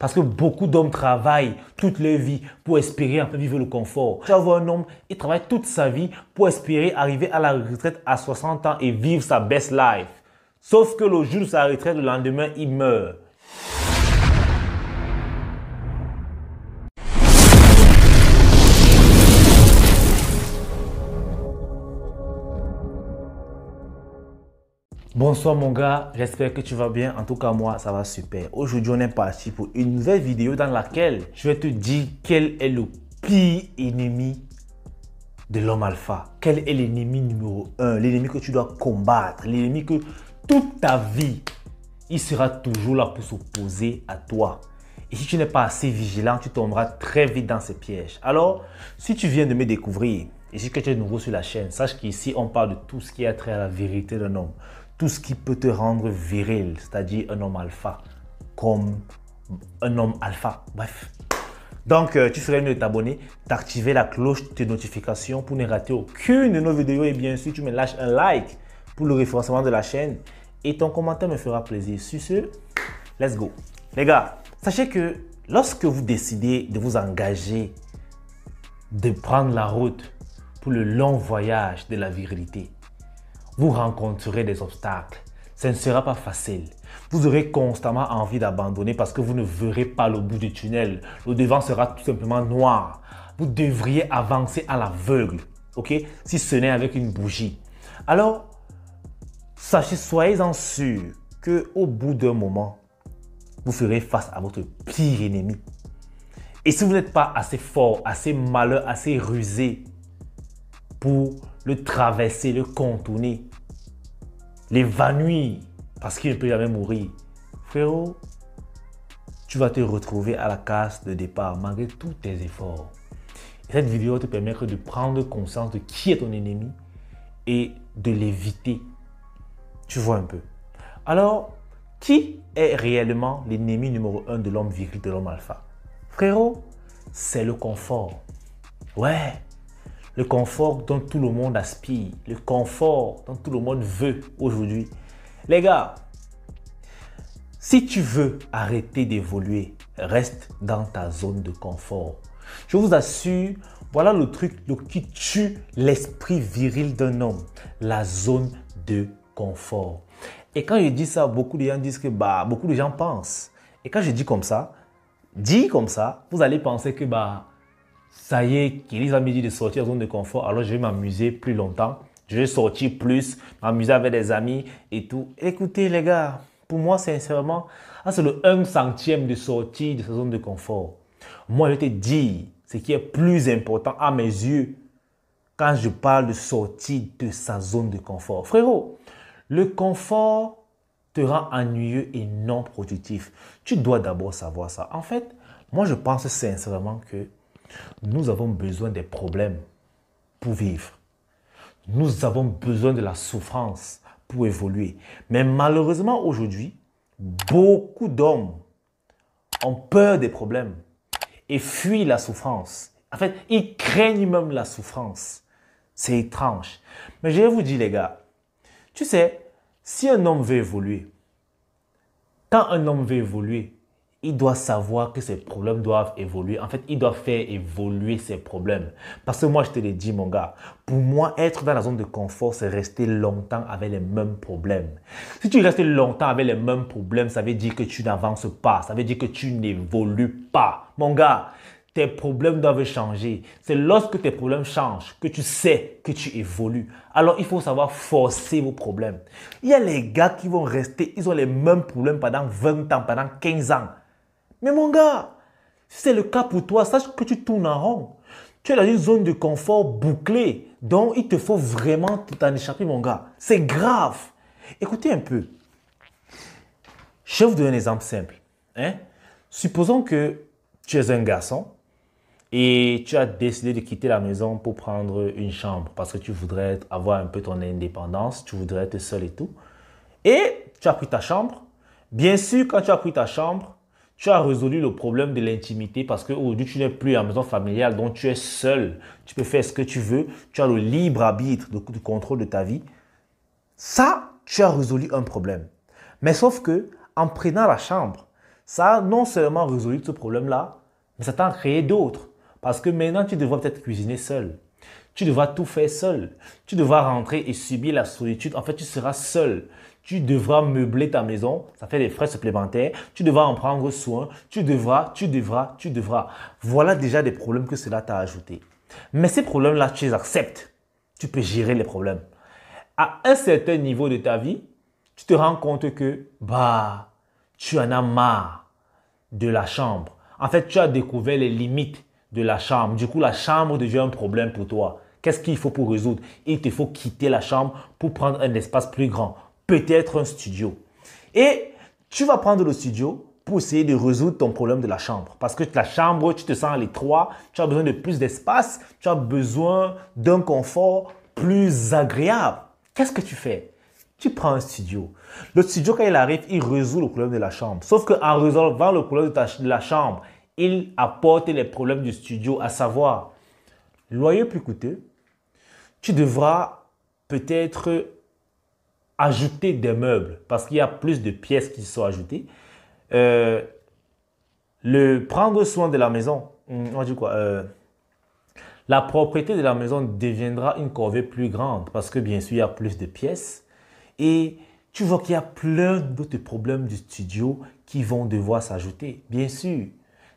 Parce que beaucoup d'hommes travaillent toute leur vie pour espérer un peu vivre le confort. Tu un homme, il travaille toute sa vie pour espérer arriver à la retraite à 60 ans et vivre sa best life. Sauf que le jour de sa retraite, le lendemain, il meurt. Bonsoir mon gars, j'espère que tu vas bien. En tout cas moi, ça va super. Aujourd'hui, on est parti pour une nouvelle vidéo dans laquelle je vais te dire quel est le pire ennemi de l'homme alpha. Quel est l'ennemi numéro un, l'ennemi que tu dois combattre, l'ennemi que toute ta vie, il sera toujours là pour s'opposer à toi. Et si tu n'es pas assez vigilant, tu tomberas très vite dans ces pièges. Alors, si tu viens de me découvrir, et si tu es nouveau sur la chaîne, sache qu'ici, on parle de tout ce qui a trait à la vérité d'un homme tout ce qui peut te rendre viril, c'est-à-dire un homme alpha, comme un homme alpha, bref. Donc, euh, tu serais mieux de t'abonner, d'activer la cloche de notification pour ne rater aucune de nos vidéos. Et bien sûr, tu me lâches un like pour le référencement de la chaîne. Et ton commentaire me fera plaisir. Sur ce, let's go. Les gars, sachez que lorsque vous décidez de vous engager, de prendre la route pour le long voyage de la virilité, vous rencontrerez des obstacles. Ce ne sera pas facile. Vous aurez constamment envie d'abandonner parce que vous ne verrez pas le bout du tunnel. Le devant sera tout simplement noir. Vous devriez avancer à l'aveugle, ok Si ce n'est avec une bougie. Alors, sachez, soyez-en que, au bout d'un moment, vous ferez face à votre pire ennemi. Et si vous n'êtes pas assez fort, assez malheur, assez rusé pour le traverser, le contourner, l'évanouir parce qu'il ne peut jamais mourir. Frérot, tu vas te retrouver à la case de départ malgré tous tes efforts. cette vidéo te permettra de prendre conscience de qui est ton ennemi et de l'éviter. Tu vois un peu. Alors, qui est réellement l'ennemi numéro un de l'homme viril, de l'homme alpha Frérot, c'est le confort. Ouais, le confort dont tout le monde aspire, le confort dont tout le monde veut aujourd'hui. Les gars, si tu veux arrêter d'évoluer, reste dans ta zone de confort. Je vous assure, voilà le truc qui tue l'esprit viril d'un homme, la zone de confort. Et quand je dis ça, beaucoup de gens disent que bah, beaucoup de gens pensent. Et quand je dis comme ça, dit comme ça, vous allez penser que bah, ça y est, Kélis a dit de sortir de zone de confort, alors je vais m'amuser plus longtemps, je vais sortir plus, m'amuser avec des amis et tout. Écoutez les gars, pour moi sincèrement, ah, c'est le 1 centième de sortie de sa zone de confort. Moi, je te dis ce qui est plus important à mes yeux quand je parle de sortie de sa zone de confort. Frérot, le confort te rend ennuyeux et non productif. Tu dois d'abord savoir ça. En fait, moi, je pense sincèrement que nous avons besoin des problèmes pour vivre. Nous avons besoin de la souffrance pour évoluer. Mais malheureusement, aujourd'hui, beaucoup d'hommes ont peur des problèmes et fuient la souffrance. En fait, ils craignent même la souffrance. C'est étrange. Mais je vais vous dire, les gars, tu sais, si un homme veut évoluer, quand un homme veut évoluer, il doit savoir que ses problèmes doivent évoluer. En fait, il doit faire évoluer ses problèmes. Parce que moi, je te l'ai dit, mon gars, pour moi, être dans la zone de confort, c'est rester longtemps avec les mêmes problèmes. Si tu restes longtemps avec les mêmes problèmes, ça veut dire que tu n'avances pas, ça veut dire que tu n'évolues pas. Mon gars, tes problèmes doivent changer. C'est lorsque tes problèmes changent que tu sais que tu évolues. Alors il faut savoir forcer vos problèmes. Il y a les gars qui vont rester, ils ont les mêmes problèmes pendant 20 ans, pendant 15 ans. Mais mon gars, si c'est le cas pour toi, sache que tu tournes en rond. Tu es dans une zone de confort bouclée. dont il te faut vraiment t'en échapper, mon gars. C'est grave. Écoutez un peu. Je vais vous donner un exemple simple. Hein. Supposons que tu es un garçon et tu as décidé de quitter la maison pour prendre une chambre parce que tu voudrais avoir un peu ton indépendance, tu voudrais être seul et tout. Et tu as pris ta chambre. Bien sûr, quand tu as pris ta chambre, tu as résolu le problème de l'intimité parce qu'aujourd'hui, tu n'es plus à maison familiale, donc tu es seul. Tu peux faire ce que tu veux. Tu as le libre arbitre de contrôle de ta vie. Ça, tu as résolu un problème. Mais sauf que, en prenant la chambre, ça a non seulement résolu ce problème-là, mais ça t'a créé d'autres. Parce que maintenant, tu devras peut-être cuisiner seul. Tu devras tout faire seul. Tu devras rentrer et subir la solitude. En fait, tu seras seul tu devras meubler ta maison, ça fait des frais supplémentaires, tu devras en prendre soin, tu devras, tu devras, tu devras. Voilà déjà des problèmes que cela t'a ajouté. Mais ces problèmes-là, tu les acceptes. Tu peux gérer les problèmes. À un certain niveau de ta vie, tu te rends compte que, bah, tu en as marre de la chambre. En fait, tu as découvert les limites de la chambre. Du coup, la chambre devient un problème pour toi. Qu'est-ce qu'il faut pour résoudre Il te faut quitter la chambre pour prendre un espace plus grand, peut-être un studio. Et tu vas prendre le studio pour essayer de résoudre ton problème de la chambre. Parce que la chambre, tu te sens à l'étroit, tu as besoin de plus d'espace, tu as besoin d'un confort plus agréable. Qu'est-ce que tu fais Tu prends un studio. Le studio, quand il arrive, il résout le problème de la chambre. Sauf qu'en résolvant le problème de, de la chambre, il apporte les problèmes du studio, à savoir loyer plus coûteux, tu devras peut-être ajouter des meubles parce qu'il y a plus de pièces qui sont ajoutées. Euh, le prendre soin de la maison, hum, on dit quoi euh, La propriété de la maison deviendra une corvée plus grande parce que bien sûr, il y a plus de pièces. Et tu vois qu'il y a plein d'autres problèmes du studio qui vont devoir s'ajouter. Bien sûr,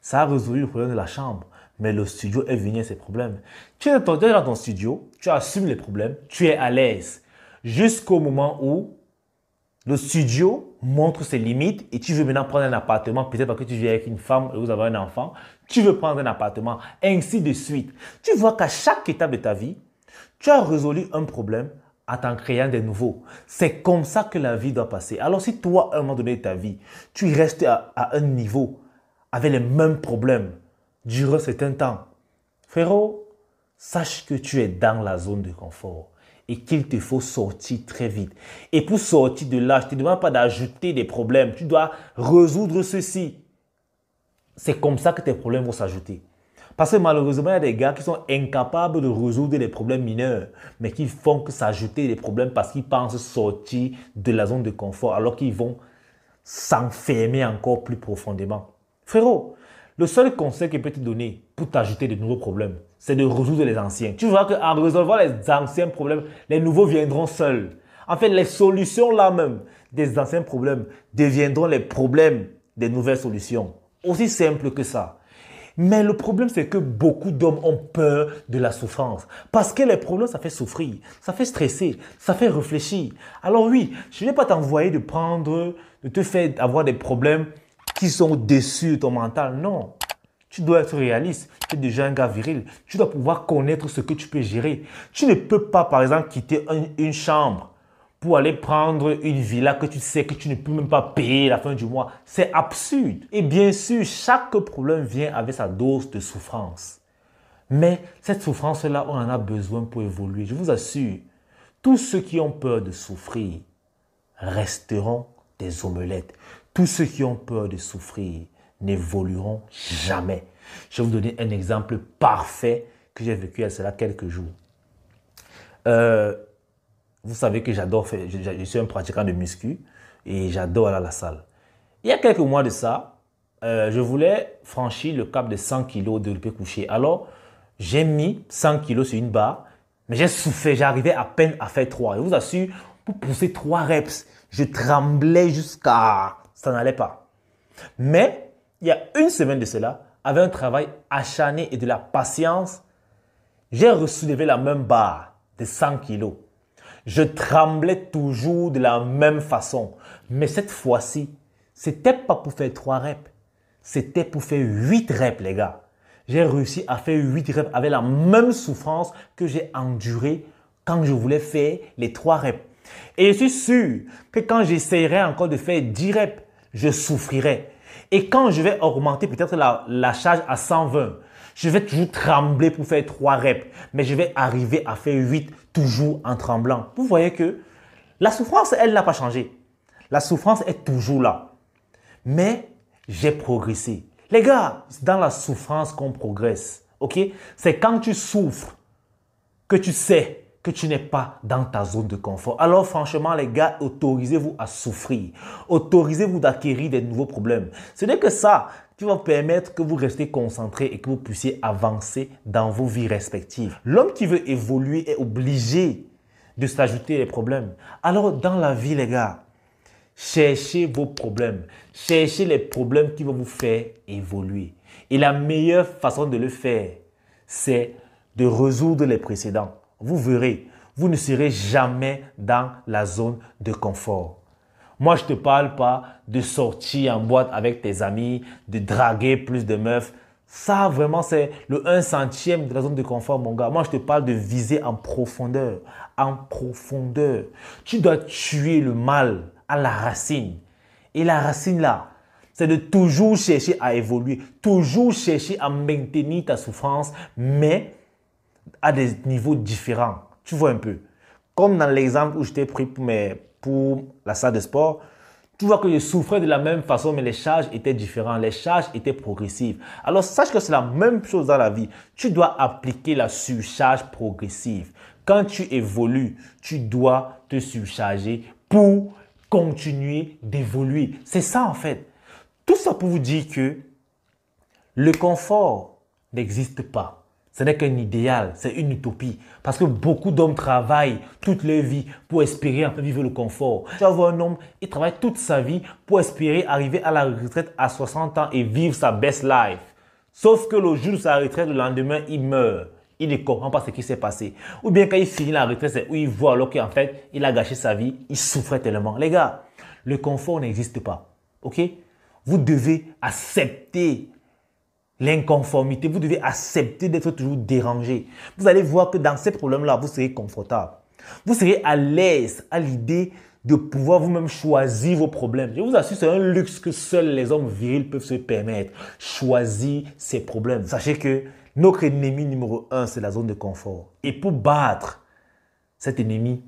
ça a résolu le problème de la chambre, mais le studio est venu à ses problèmes. Tu es dans ton studio, tu assumes les problèmes, tu es à l'aise jusqu'au moment où le studio montre ses limites et tu veux maintenant prendre un appartement, peut-être parce que tu vis avec une femme et vous avez un enfant, tu veux prendre un appartement, ainsi de suite. Tu vois qu'à chaque étape de ta vie, tu as résolu un problème en t'en créant des nouveaux. C'est comme ça que la vie doit passer. Alors si toi, à un moment donné de ta vie, tu restes à, à un niveau avec les mêmes problèmes durant un temps, frérot, sache que tu es dans la zone de confort et qu'il te faut sortir très vite. Et pour sortir de là, je ne te demande pas d'ajouter des problèmes. Tu dois résoudre ceci. C'est comme ça que tes problèmes vont s'ajouter. Parce que malheureusement, il y a des gars qui sont incapables de résoudre les problèmes mineurs, mais qui font que s'ajouter des problèmes parce qu'ils pensent sortir de la zone de confort, alors qu'ils vont s'enfermer encore plus profondément. Frérot, le seul conseil que je peux te donner pour t'ajouter de nouveaux problèmes, c'est de résoudre les anciens. Tu vois qu'en résolvant les anciens problèmes, les nouveaux viendront seuls. En fait, les solutions là même des anciens problèmes deviendront les problèmes des nouvelles solutions. Aussi simple que ça. Mais le problème, c'est que beaucoup d'hommes ont peur de la souffrance. Parce que les problèmes, ça fait souffrir, ça fait stresser, ça fait réfléchir. Alors oui, je ne vais pas t'envoyer de prendre, de te faire avoir des problèmes qui sont déçus de ton mental. Non. Tu dois être réaliste. Tu es déjà un gars viril. Tu dois pouvoir connaître ce que tu peux gérer. Tu ne peux pas, par exemple, quitter une chambre pour aller prendre une villa que tu sais que tu ne peux même pas payer la fin du mois. C'est absurde. Et bien sûr, chaque problème vient avec sa dose de souffrance. Mais cette souffrance-là, on en a besoin pour évoluer. Je vous assure, tous ceux qui ont peur de souffrir resteront des omelettes. Tous ceux qui ont peur de souffrir n'évolueront jamais. Je vais vous donner un exemple parfait que j'ai vécu à cela quelques jours. Euh, vous savez que j'adore faire, je, suis un pratiquant de muscu et j'adore aller à la salle. Il y a quelques mois de ça, euh, je voulais franchir le cap de 100 kg de l'épée couché. Alors, j'ai mis 100 kg sur une barre, mais j'ai souffert, j'arrivais à peine à faire 3. Je vous assure, pour pousser 3 reps, je tremblais jusqu'à... Ça n'allait pas. Mais il y a une semaine de cela, avec un travail acharné et de la patience, j'ai soulevé la même barre de 100 kilos. Je tremblais toujours de la même façon. Mais cette fois-ci, c'était pas pour faire 3 reps. C'était pour faire 8 reps, les gars. J'ai réussi à faire 8 reps avec la même souffrance que j'ai endurée quand je voulais faire les 3 reps. Et je suis sûr que quand j'essaierai encore de faire 10 reps, je souffrirai. Et quand je vais augmenter peut-être la, charge à 120, je vais toujours trembler pour faire 3 reps, mais je vais arriver à faire 8 toujours en tremblant. Vous voyez que la souffrance, elle n'a pas changé. La souffrance est toujours là. Mais j'ai progressé. Les gars, c'est dans la souffrance qu'on progresse. OK C'est quand tu souffres que tu sais que tu n'es pas dans ta zone de confort. Alors franchement, les gars, autorisez-vous à souffrir. Autorisez-vous d'acquérir des nouveaux problèmes. Ce n'est que ça qui va permettre que vous restez concentrés et que vous puissiez avancer dans vos vies respectives. L'homme qui veut évoluer est obligé de s'ajouter les problèmes. Alors dans la vie, les gars, cherchez vos problèmes. Cherchez les problèmes qui vont vous faire évoluer. Et la meilleure façon de le faire, c'est de résoudre les précédents vous verrez, vous ne serez jamais dans la zone de confort. Moi, je ne te parle pas de sortir en boîte avec tes amis, de draguer plus de meufs. Ça, vraiment, c'est le 1 centième de la zone de confort, mon gars. Moi, je te parle de viser en profondeur. En profondeur. Tu dois tuer le mal à la racine. Et la racine, là, c'est de toujours chercher à évoluer, toujours chercher à maintenir ta souffrance, mais à des niveaux différents. Tu vois un peu. Comme dans l'exemple où je t'ai pris pour, pour la salle de sport, tu vois que je souffrais de la même façon, mais les charges étaient différentes. Les charges étaient progressives. Alors sache que c'est la même chose dans la vie. Tu dois appliquer la surcharge progressive. Quand tu évolues, tu dois te surcharger pour continuer d'évoluer. C'est ça en fait. Tout ça pour vous dire que le confort n'existe pas. Ce n'est qu'un idéal, c'est une utopie. Parce que beaucoup d'hommes travaillent toute leur vie pour espérer vivre le confort. Tu vois un homme, il travaille toute sa vie pour espérer arriver à la retraite à 60 ans et vivre sa best life. Sauf que le jour de sa retraite, le lendemain, il meurt. Il ne comprend pas ce qui s'est passé. Ou bien quand il finit la retraite, c'est où il voit alors qu'en fait, il a gâché sa vie, il souffrait tellement. Les gars, le confort n'existe pas. OK Vous devez accepter L'inconformité, vous devez accepter d'être toujours dérangé. Vous allez voir que dans ces problèmes-là, vous serez confortable. Vous serez à l'aise à l'idée de pouvoir vous-même choisir vos problèmes. Je vous assure, c'est un luxe que seuls les hommes virils peuvent se permettre. Choisir ses problèmes. Sachez que notre ennemi numéro un, c'est la zone de confort. Et pour battre cet ennemi,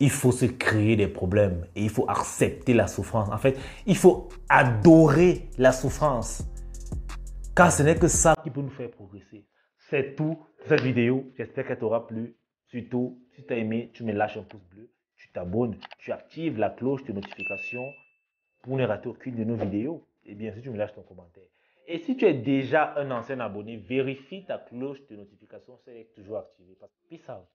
il faut se créer des problèmes et il faut accepter la souffrance. En fait, il faut adorer la souffrance. Car ce n'est que ça qui peut nous faire progresser. C'est tout pour cette vidéo. J'espère qu'elle t'aura plu. Surtout, si tu as aimé, tu me lâches un pouce bleu, tu t'abonnes, tu actives la cloche de notification pour ne rater aucune de nos vidéos. Et eh bien sûr, tu me lâches ton commentaire. Et si tu es déjà un ancien abonné, vérifie ta cloche de notification, C'est toujours activée. Peace out.